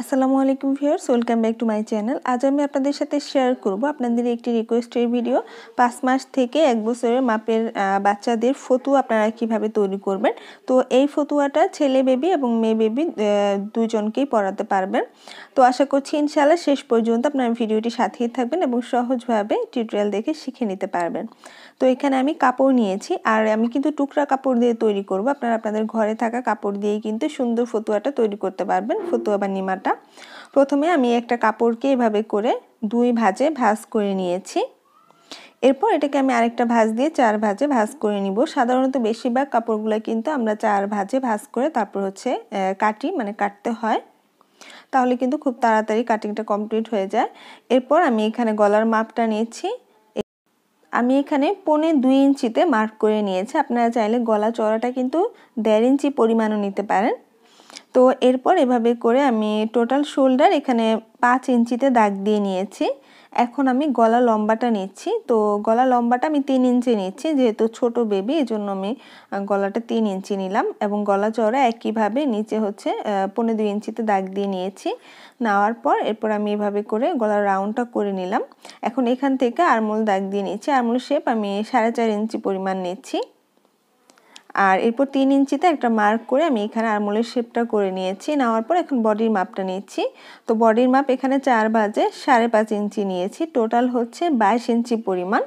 আসসালামু আলাইকুম viewers welcome back to my channel আজ আমি আপনাদের সাথে শেয়ার করব আপনাদের একটি রিকোয়েস্টের ভিডিও পাঁচ মাস থেকে এক বছরের মাপের বাচ্চাদের ফতুয়া আপনারা কিভাবে তৈরি করবেন তো এই ফতুয়াটা ছেলে বেবি এবং মেয়ে বেবি দুজনকেই পড়াতে পারবেন তো আশা করছি ইনশাআল্লাহ শেষ পর্যন্ত আপনারা ভিডিওটি সাথেই থাকবেন এবং সহজভাবে টিউটোরিয়াল দেখে শিখে নিতে পারবেন তো এখানে আমি কাপড় নিয়েছি আর আমি কিন্তু টুকরা কাপড় দিয়ে তৈরি করব আপনারা আপনাদের ঘরে থাকা কাপড় দিয়েই কিন্তু সুন্দর ফতুয়াটা তৈরি করতে পারবেন ফতুয়া বা নিমাটা প্রথমে আমি একটা কাপড়কে এভাবে করে দুই ভাজে ভাজ করে নিয়েছি এরপর এটাকে আমি আরেকটা ভাজ দিয়ে চার ভাজে ভাজ করে নিব সাধারণত বেশিরভাগ কাপড়গুলো কিন্তু আমরা চার ভাজে ভাজ করে তারপর হচ্ছে কাটি মানে কাটতে হয় তাহলে কিন্তু খুব তাড়াতাড়ি কাটিংটা কমপ্লিট হয়ে যায় এরপর আমি এখানে গলার মাপটা নিয়েছি আমি এখানে পনে দুই ইঞ্চিতে মার্ক করে নিয়েছি আপনারা চাইলে গলা চড়াটা কিন্তু দেড় ইঞ্চি পরিমাণও নিতে পারেন তো এরপর এভাবে করে আমি টোটাল শোল্ডার এখানে পাঁচ ইঞ্চিতে দাগ দিয়ে নিয়েছি এখন আমি গলা লম্বাটা নিচ্ছি তো গলা লম্বাটা আমি তিন ইঞ্চি নিচ্ছি যেহেতু ছোট বেবি এই জন্য আমি গলাটা তিন ইঞ্চি নিলাম এবং গলা চড়া একইভাবে নিচে হচ্ছে পনেরো দুই ইঞ্চিতে দাগ দিয়ে নিয়েছি নেওয়ার পর এরপর আমি এভাবে করে গলার রাউন্ডটা করে নিলাম এখন এখান থেকে আরমোল দাগ দিয়ে নিচ্ছি আরমোল শেপ আমি সাড়ে চার ইঞ্চি পরিমাণ নিচ্ছি আর এরপর তিন ইঞ্চিতে একটা মার্ক করে আমি এখানে আরমোলের শেপটা করে নিয়েছি নেওয়ার পর এখন বডির মাপটা নিচ্ছি তো বডির মাপ এখানে চার বাজে সাড়ে পাঁচ ইঞ্চি নিয়েছি টোটাল হচ্ছে বাইশ ইঞ্চি পরিমাণ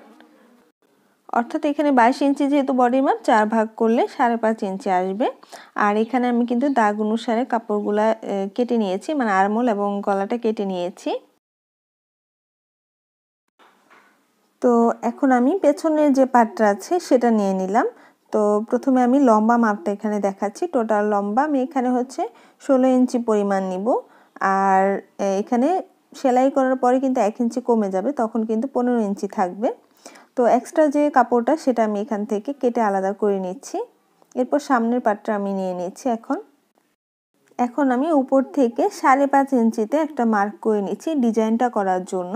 অর্থাৎ এখানে বাইশ ইঞ্চি যেহেতু বডির মাপ চার ভাগ করলে সাড়ে পাঁচ ইঞ্চি আসবে আর এখানে আমি কিন্তু দাগ অনুসারে কাপড়গুলা কেটে নিয়েছি মানে আরমোল এবং গলাটা কেটে নিয়েছি তো এখন আমি পেছনের যে পাটটা আছে সেটা নিয়ে নিলাম তো প্রথমে আমি লম্বা মাপটা এখানে দেখাচ্ছি টোটাল লম্বা আমি এখানে হচ্ছে ষোলো ইঞ্চি পরিমাণ নিব আর এখানে সেলাই করার পরে কিন্তু এক ইঞ্চি কমে যাবে তখন কিন্তু পনেরো ইঞ্চি থাকবে তো এক্সট্রা যে কাপড়টা সেটা আমি এখান থেকে কেটে আলাদা করে নিচ্ছি এরপর সামনের পাটটা আমি নিয়ে নিচ্ছি এখন এখন আমি উপর থেকে সাড়ে পাঁচ ইঞ্চিতে একটা মার্ক করে নিচ্ছি ডিজাইনটা করার জন্য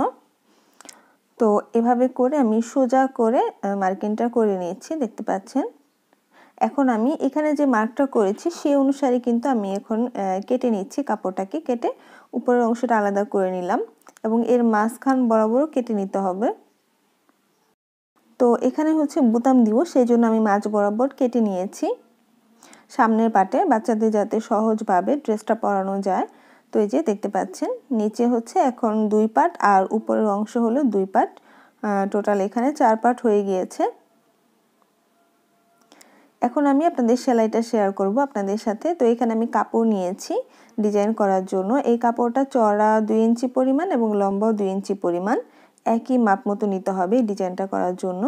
তো এভাবে করে আমি সোজা করে মার্কিংটা করে নিচ্ছি দেখতে পাচ্ছেন এখন আমি এখানে যে মার্কটা করেছি সেই অনুসারে কিন্তু আমি এখন কেটে নিচ্ছি কাপড়টাকে কেটে উপরের অংশটা আলাদা করে নিলাম এবং এর মাঝখান বরাবরও কেটে নিতে হবে তো এখানে হচ্ছে বুতাম দিব সেই জন্য আমি মাছ বরাবর কেটে নিয়েছি সামনের পাটে বাচ্চাদের যাতে সহজভাবে ড্রেসটা পরানো যায় তো এই যে দেখতে পাচ্ছেন নিচে হচ্ছে এখন দুই পাট আর উপরের অংশ হলো দুই পাট টোটাল এখানে চার পাট হয়ে গিয়েছে এখন আমি আপনাদের সেলাইটা শেয়ার করব আপনাদের সাথে তো এখানে আমি কাপড় নিয়েছি ডিজাইন করার জন্য এই কাপড়টা চড়া দুই ইঞ্চি পরিমাণ এবং লম্বাও দুই ইঞ্চি পরিমাণ একই মাপ মতো নিতে হবে ডিজাইনটা করার জন্য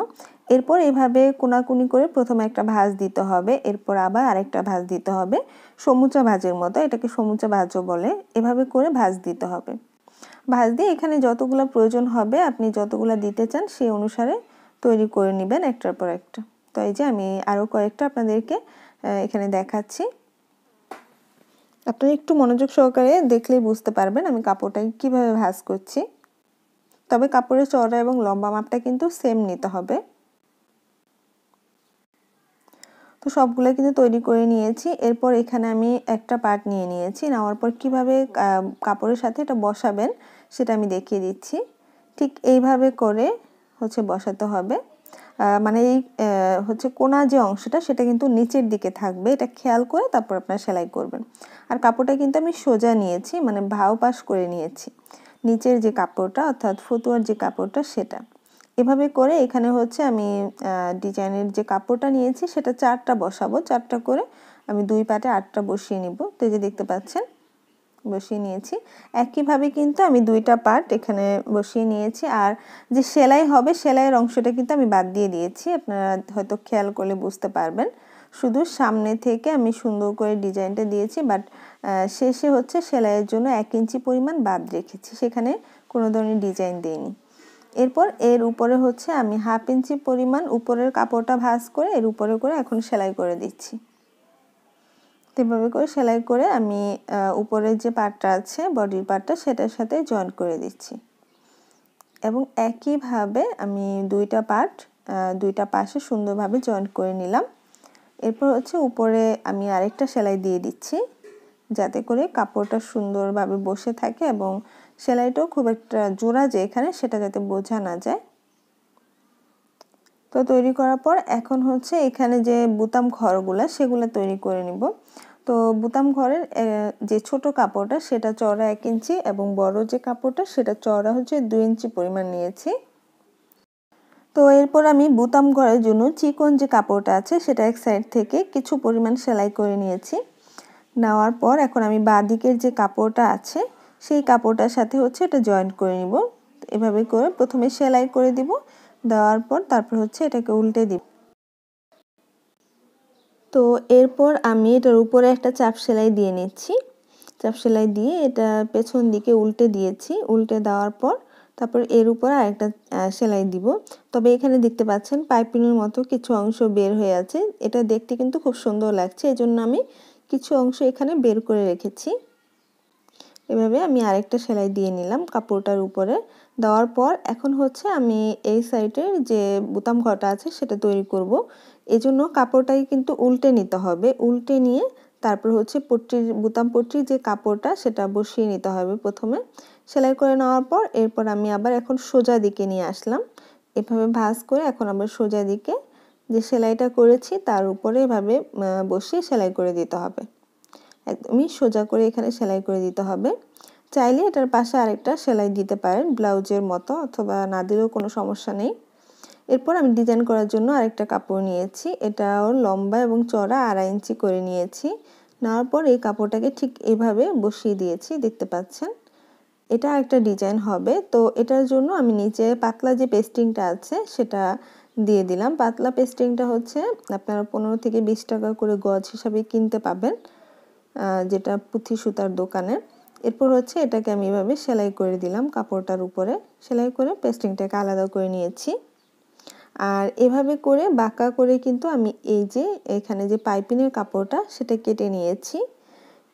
এরপর এভাবে কোনাকুনি করে প্রথমে একটা ভাঁজ দিতে হবে এরপর আবার আরেকটা ভাঁজ দিতে হবে সমুচা ভাঁজের মতো এটাকে সমুচা ভাঁজও বলে এভাবে করে ভাঁজ দিতে হবে ভাঁজ দিয়ে এখানে যতগুলো প্রয়োজন হবে আপনি যতগুলো দিতে চান সেই অনুসারে তৈরি করে নেবেন একটার পর একটা তো এই যে আমি আরও কয়েকটা আপনাদেরকে এখানে দেখাচ্ছি আপনারা একটু মনোযোগ সহকারে দেখলেই বুঝতে পারবেন আমি কাপড়টাকে কিভাবে ভাজ করছি তবে কাপড়ের চওড়া এবং লম্বা মাপটা কিন্তু সেম নিতে হবে তো সবগুলো কিন্তু তৈরি করে নিয়েছি এরপর এখানে আমি একটা পার্ট নিয়ে নিয়েছি নেওয়ার পর কিভাবে কাপড়ের সাথে এটা বসাবেন সেটা আমি দেখিয়ে দিচ্ছি ঠিক এইভাবে করে হচ্ছে বসাতে হবে মানে এই হচ্ছে কোনা যে অংশটা সেটা কিন্তু নিচের দিকে থাকবে এটা খেয়াল করে তারপর আপনারা সেলাই করবেন আর কাপড়টা কিন্তু আমি সোজা নিয়েছি মানে ভাও পাশ করে নিয়েছি নিচের যে কাপড়টা অর্থাৎ ফতুয়ার যে কাপড়টা সেটা এভাবে করে এখানে হচ্ছে আমি ডিজাইনের যে কাপড়টা নিয়েছি সেটা চারটা বসাবো চারটা করে আমি দুই পাটে আটটা বসিয়ে নিব তো যে দেখতে পাচ্ছেন বসিয়ে নিয়েছি একইভাবে কিন্তু আমি দুইটা পার্ট এখানে বসিয়ে নিয়েছি আর যে সেলাই হবে সেলাইয়ের অংশটা কিন্তু আমি বাদ দিয়ে দিয়েছি আপনারা হয়তো খেয়াল করলে বুঝতে পারবেন শুধু সামনে থেকে আমি সুন্দর করে ডিজাইনটা দিয়েছি বাট শেষে হচ্ছে সেলাইয়ের জন্য এক ইঞ্চি পরিমাণ বাদ রেখেছি সেখানে কোনো ধরনের ডিজাইন দিইনি এরপর এর উপরে হচ্ছে আমি হাফ ইঞ্চি পরিমাণ উপরের কাপড়টা ভাজ করে এর উপরে করে এখন সেলাই করে দিচ্ছি তেভাবে করে সেলাই করে আমি উপরের যে পার্টটা আছে বডির পার্টটা সেটার সাথে জয়েন করে দিচ্ছি এবং একইভাবে আমি দুইটা পার্ট দুইটা পাশে সুন্দরভাবে জয়েন করে নিলাম এরপর হচ্ছে উপরে আমি আরেকটা সেলাই দিয়ে দিচ্ছি যাতে করে কাপড়টা সুন্দরভাবে বসে থাকে এবং সেলাইটাও খুব একটা জোড়া যে এখানে সেটা যাতে বোঝা না যায় তো তৈরি করার পর এখন হচ্ছে এখানে যে বুতাম ঘরগুলো সেগুলো তৈরি করে নিব তো বুতাম ঘরের যে ছোট কাপড়টা সেটা চড়া এক ইঞ্চি এবং বড় যে কাপড়টা সেটা চড়া হচ্ছে দুই ইঞ্চি পরিমাণ নিয়েছি তো এরপর আমি বুতাম ঘরের জন্য চিকন যে কাপড়টা আছে সেটা এক সাইড থেকে কিছু পরিমাণ সেলাই করে নিয়েছি নেওয়ার পর এখন আমি বাঁদিকের যে কাপড়টা আছে সেই কাপড়টার সাথে হচ্ছে এটা জয়েন্ট করে নিব এভাবে করে প্রথমে সেলাই করে দিব দেওয়ার পর তারপর হচ্ছে এটাকে উল্টে দিব তো এরপর আমি এটার উপরে একটা চাপ সেলাই দিয়ে নিচ্ছি চাপ সেলাই দিয়ে এটা পেছন দিকে উল্টে দিয়েছি উল্টে দেওয়ার পর তারপর এর উপর আরেকটা সেলাই দিব তবে এখানে দেখতে পাচ্ছেন পাইপিংয়ের মতো কিছু অংশ বের হয়ে আছে এটা দেখতে কিন্তু খুব সুন্দর লাগছে এই জন্য আমি কিছু অংশ এখানে বের করে রেখেছি এভাবে আমি আরেকটা সেলাই দিয়ে নিলাম কাপড়টার উপরে দেওয়ার পর এখন হচ্ছে আমি এই সাইডের যে বুতাম ঘরটা আছে সেটা তৈরি করব। এজন্য কাপড়টাই কিন্তু উল্টে নিতে হবে উল্টে নিয়ে তারপর হচ্ছে পট্টির বুতাম পট্টির যে কাপড়টা সেটা বসিয়ে নিতে হবে প্রথমে সেলাই করে নেওয়ার পর এরপর আমি আবার এখন সোজা দিকে নিয়ে আসলাম এভাবে ভাঁজ করে এখন আবার সোজা দিকে যে সেলাইটা করেছি তার উপরে এভাবে বসিয়ে সেলাই করে দিতে হবে একদমই সোজা করে এখানে সেলাই করে দিতে হবে চাইলে এটার পাশে আরেকটা সেলাই দিতে পারেন ব্লাউজের মতো অথবা না দিলেও কোনো সমস্যা নেই এরপর আমি ডিজাইন করার জন্য আরেকটা কাপড় নিয়েছি এটাও লম্বা এবং চড়া আড়াই ইঞ্চি করে নিয়েছি নেওয়ার পর এই কাপড়টাকে ঠিক এভাবে বসিয়ে দিয়েছি দেখতে পাচ্ছেন এটা একটা ডিজাইন হবে তো এটার জন্য আমি নিচে পাতলা যে পেস্টিংটা আছে সেটা দিয়ে দিলাম পাতলা পেস্টিংটা হচ্ছে আপনারা পনেরো থেকে বিশ টাকা করে গজ হিসাবে কিনতে পাবেন যেটা পুঁথি সুতার দোকানে এরপর হচ্ছে এটাকে আমি এভাবে সেলাই করে দিলাম কাপড়টার উপরে সেলাই করে পেস্টিংটাকে আলাদা করে নিয়েছি আর এভাবে করে বাঁকা করে কিন্তু আমি এই যে এখানে যে পাইপিনের কাপড়টা সেটা কেটে নিয়েছি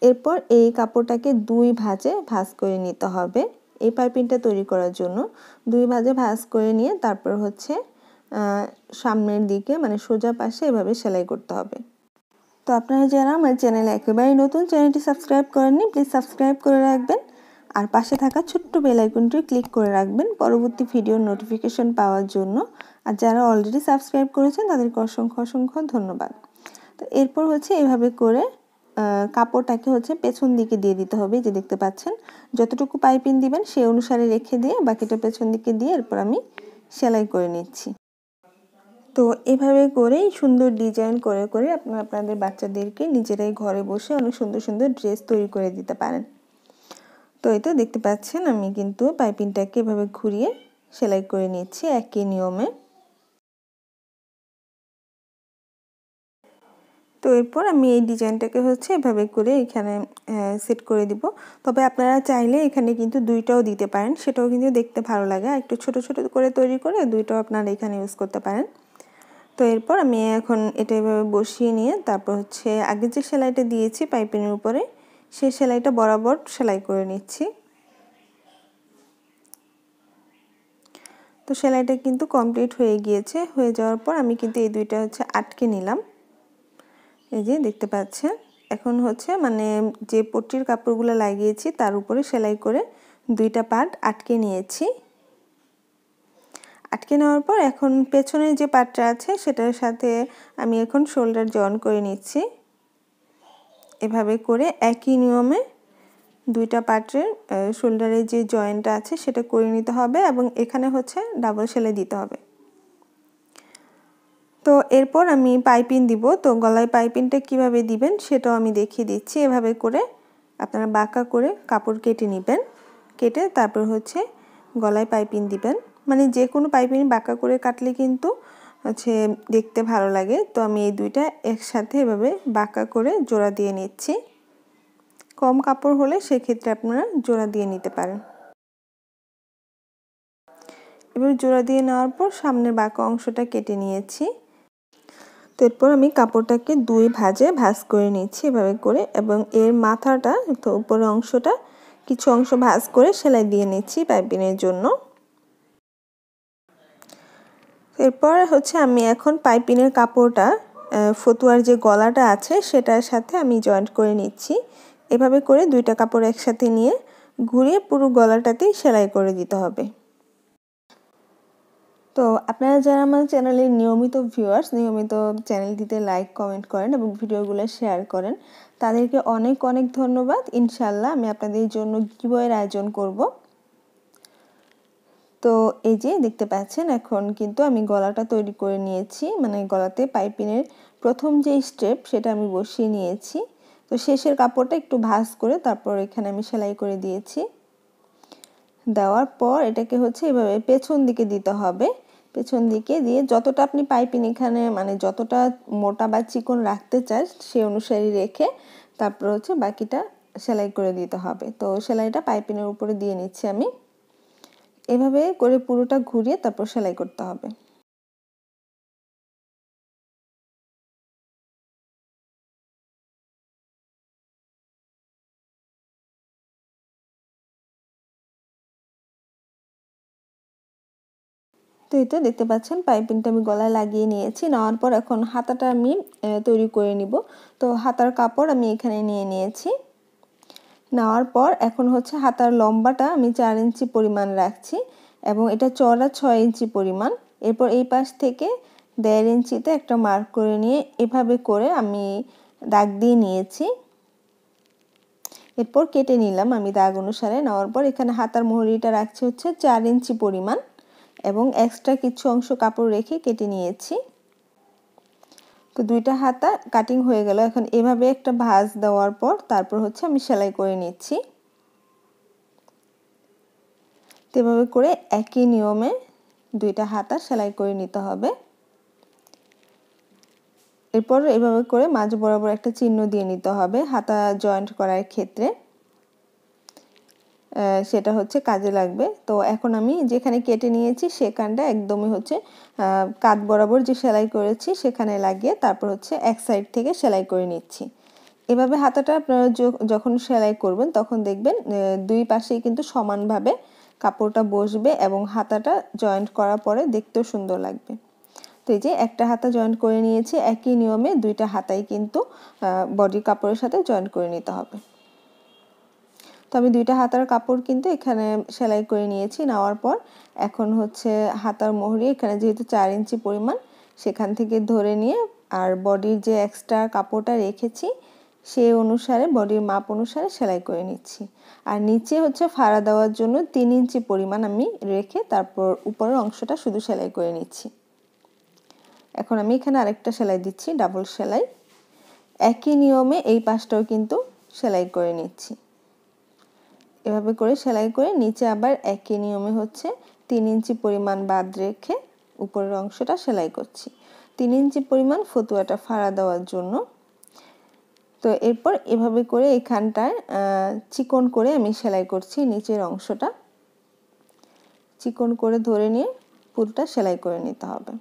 এরপর এই কাপড়টাকে দুই ভাঁজে ভাঁজ করে নিতে হবে এই পাইপিনটা তৈরি করার জন্য দুই ভাঁজে ভাঁজ করে নিয়ে তারপর হচ্ছে সামনের দিকে মানে সোজা পাশে এভাবে সেলাই করতে হবে তো আপনারা যারা আমার চ্যানেলে একেবারেই নতুন চ্যানেলটি সাবস্ক্রাইব করেননি প্লিজ সাবস্ক্রাইব করে রাখবেন আর পাশে থাকা ছোট্ট বেলাইকনটি ক্লিক করে রাখবেন পরবর্তী ভিডিওর নোটিফিকেশন পাওয়ার জন্য আর যারা অলরেডি সাবস্ক্রাইব করেছেন তাদেরকে অসংখ্য অসংখ্য ধন্যবাদ তো এরপর হচ্ছে এভাবে করে কাপড়টাকে হচ্ছে পেছন দিকে দিয়ে দিতে হবে যে দেখতে পাচ্ছেন যতটুকু পাইপিং দিবেন সেই অনুসারে রেখে দিয়ে বাকিটা পেছন দিকে দিয়ে এরপর আমি সেলাই করে নিচ্ছি তো এভাবে করেই সুন্দর ডিজাইন করে করে আপনারা আপনাদের বাচ্চাদেরকে নিজেরাই ঘরে বসে অনেক সুন্দর সুন্দর ড্রেস তৈরি করে দিতে পারেন তো এই তো দেখতে পাচ্ছেন আমি কিন্তু পাইপিনটাকে এভাবে ঘুরিয়ে সেলাই করে নিচ্ছি একই নিয়মে তো এরপর আমি এই ডিজাইনটাকে হচ্ছে এভাবে করে এখানে সেট করে দিব তবে আপনারা চাইলে এখানে কিন্তু দুইটাও দিতে পারেন সেটাও কিন্তু দেখতে ভালো লাগে একটু ছোট ছোট করে তৈরি করে দুইটাও আপনারা এখানে ইউজ করতে পারেন তো এরপর আমি এখন এটা এভাবে বসিয়ে নিয়ে তারপর হচ্ছে আগে যে সেলাইটা দিয়েছি পাইপিনের উপরে সে সেলাইটা বরাবর সেলাই করে নিচ্ছি তো সেলাইটা কিন্তু কমপ্লিট হয়ে গিয়েছে হয়ে যাওয়ার পর আমি কিন্তু এই দুইটা হচ্ছে আটকে নিলাম এই যে দেখতে পাচ্ছেন এখন হচ্ছে মানে যে পট্টির কাপড়গুলো লাগিয়েছি তার উপরে সেলাই করে দুইটা পার্ট আটকে নিয়েছি আটকে নেওয়ার পর এখন পেছনের যে পাটটা আছে সেটার সাথে আমি এখন শোল্ডার জয়েন করে নিচ্ছি এভাবে করে একই নিয়মে দুইটা পাটের শোল্ডারের যে জয়েন্টটা আছে সেটা করে নিতে হবে এবং এখানে হচ্ছে ডাবল সেলাই দিতে হবে তো এরপর আমি পাইপিন দিব তো গলায় পাইপিনটা কিভাবে দিবেন সেটাও আমি দেখিয়ে দিচ্ছি এভাবে করে আপনারা বাঁকা করে কাপড় কেটে নেবেন কেটে তারপর হচ্ছে গলায় পাইপিন দিবেন মানে যে কোনো পাইপিং বাঁকা করে কাটলে কিন্তু হচ্ছে দেখতে ভালো লাগে তো আমি এই দুইটা একসাথে এভাবে বাঁকা করে জোড়া দিয়ে নিচ্ছি কম কাপড় হলে সেক্ষেত্রে আপনারা জোড়া দিয়ে নিতে পারেন এবার জোড়া দিয়ে নেওয়ার পর সামনের বাঁকা অংশটা কেটে নিয়েছি তো এরপর আমি কাপড়টাকে দুই ভাজে ভাজ করে নিচ্ছি এভাবে করে এবং এর মাথাটা তো উপরের অংশটা কিছু অংশ ভাজ করে সেলাই দিয়ে নিচ্ছি পাইপিনের জন্য এরপর হচ্ছে আমি এখন পাইপিনের কাপড়টা ফতুয়ার যে গলাটা আছে সেটার সাথে আমি জয়েন্ট করে নিচ্ছি এভাবে করে দুইটা কাপড় একসাথে নিয়ে ঘুরিয়ে পুরো গলাটাতেই সেলাই করে দিতে হবে তো আপনারা যারা আমার চ্যানেলে নিয়মিত ভিউয়ার্স নিয়মিত চ্যানেলটিতে লাইক কমেন্ট করেন এবং ভিডিওগুলো শেয়ার করেন তাদেরকে অনেক অনেক ধন্যবাদ ইনশাল্লাহ আমি আপনাদের জন্য বইয়ের আয়োজন করবো তো এই যে দেখতে পাচ্ছেন এখন কিন্তু আমি গলাটা তৈরি করে নিয়েছি মানে গলাতে পাইপিনের প্রথম যে স্টেপ সেটা আমি বসিয়ে নিয়েছি তো শেষের কাপড়টা একটু ভাস করে তারপর এখানে আমি সেলাই করে দিয়েছি দেওয়ার পর এটাকে হচ্ছে এভাবে পেছন দিকে দিতে হবে পেছন দিকে দিয়ে যতটা আপনি পাইপিন এখানে মানে যতটা মোটা বা চিকন রাখতে চান সে অনুসারে রেখে তারপর হচ্ছে বাকিটা সেলাই করে দিতে হবে তো সেলাইটা পাইপিনের উপরে দিয়ে নিচ্ছি আমি এভাবে করে পুরোটা ঘুরিয়ে তারপর সেলাই করতে হবে তো এটা দেখতে পাচ্ছেন পাইপিংটা আমি গলায় লাগিয়ে নিয়েছি নেওয়ার পর এখন হাতাটা আমি তৈরি করে নিব তো হাতার কাপড় আমি এখানে নিয়ে নিয়েছি নেওয়ার পর এখন হচ্ছে হাতার লম্বাটা আমি চার ইঞ্চি পরিমাণ রাখছি এবং এটা চড়া ছয় ইঞ্চি পরিমাণ এরপর এই পাশ থেকে দেড় ইঞ্চিতে একটা মার্ক করে নিয়ে এভাবে করে আমি দাগ দিয়ে নিয়েছি এরপর কেটে নিলাম আমি দাগ অনুসারে নেওয়ার পর এখানে হাতার মোহরিটা রাখছি হচ্ছে চার ইঞ্চি পরিমাণ এবং এক্সট্রা কিছু অংশ কাপড় রেখে কেটে নিয়েছি তো দুইটা হাতা কাটিং হয়ে গেল এখন এভাবে একটা ভাজ দেওয়ার পর তারপর হচ্ছে আমি সেলাই করে নিচ্ছি তো এভাবে করে একই নিয়মে দুইটা হাতা সেলাই করে নিতে হবে এরপর এভাবে করে মাঝ বরাবর একটা চিহ্ন দিয়ে নিতে হবে হাতা জয়েন্ট করার ক্ষেত্রে সেটা হচ্ছে কাজে লাগবে তো এখন আমি যেখানে কেটে নিয়েছি সেখানটা একদমই হচ্ছে কাত বরাবর যে সেলাই করেছি সেখানে লাগিয়ে তারপর হচ্ছে এক সাইড থেকে সেলাই করে নিচ্ছি এভাবে হাতাটা আপনারা যখন সেলাই করবেন তখন দেখবেন দুই পাশেই কিন্তু সমানভাবে কাপড়টা বসবে এবং হাতাটা জয়েন্ট করার পরে দেখতেও সুন্দর লাগবে তো এই যে একটা হাতা জয়েন্ট করে নিয়েছি একই নিয়মে দুইটা হাতাই কিন্তু বডি কাপড়ের সাথে জয়েন্ট করে নিতে হবে তো আমি দুইটা হাতার কাপড় কিন্তু এখানে সেলাই করে নিয়েছি নেওয়ার পর এখন হচ্ছে হাতার মোহরি এখানে যেহেতু চার ইঞ্চি পরিমাণ সেখান থেকে ধরে নিয়ে আর বডির যে এক্সট্রা কাপড়টা রেখেছি সে অনুসারে বডির মাপ অনুসারে সেলাই করে নিচ্ছি আর নিচে হচ্ছে ফাড়া দেওয়ার জন্য তিন ইঞ্চি পরিমাণ আমি রেখে তারপর উপরের অংশটা শুধু সেলাই করে নিচ্ছি এখন আমি এখানে আরেকটা সেলাই দিচ্ছি ডাবল সেলাই একই নিয়মে এই পাশটাও কিন্তু সেলাই করে নিচ্ছি এভাবে করে সেলাই করে নিচে আবার একই নিয়মে হচ্ছে তিন ইঞ্চি পরিমাণ বাদ রেখে উপরের অংশটা সেলাই করছি তিন ইঞ্চি পরিমাণ ফতুয়াটা ফাড়া দেওয়ার জন্য তো এরপর এভাবে করে এখানটায় চিকন করে আমি সেলাই করছি নিচের অংশটা চিকন করে ধরে নিয়ে পুরোটা সেলাই করে নিতে হবে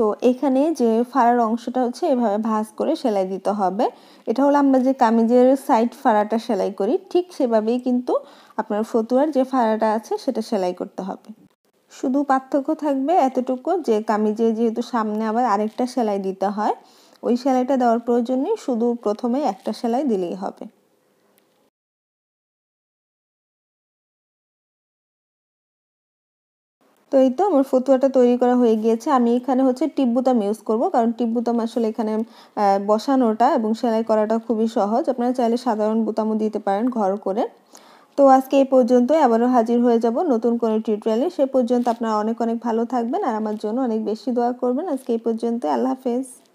তো এখানে যে ফাড়ার অংশটা হচ্ছে এভাবে ভাঁজ করে সেলাই দিতে হবে এটা হলো আমরা যে কামিজের সাইড ফাড়াটা সেলাই করি ঠিক সেভাবেই কিন্তু আপনার ফতুয়ার যে ফাড়াটা আছে সেটা সেলাই করতে হবে শুধু পার্থক্য থাকবে এতটুকু যে কামিজে যেহেতু সামনে আবার আরেকটা সেলাই দিতে হয় ওই সেলাইটা দেওয়ার প্রয়োজন নেই শুধু প্রথমে একটা সেলাই দিলেই হবে তো এই তো আমার ফতুয়াটা তৈরি করা হয়ে গিয়েছে আমি এখানে হচ্ছে টিব্বুতাম ইউজ করবো কারণ টিব্বুতাম আসলে এখানে বসানোটা এবং সেলাই করাটা খুবই সহজ আপনারা চাইলে সাধারণ বুতামও দিতে পারেন ঘর করে তো আজকে এই পর্যন্তই আবারও হাজির হয়ে যাব নতুন কোনো টিউটোরিয়ালে সে পর্যন্ত আপনারা অনেক অনেক ভালো থাকবেন আর আমার জন্য অনেক বেশি দোয়া করবেন আজকে এই পর্যন্ত আল্লাহ হাফেজ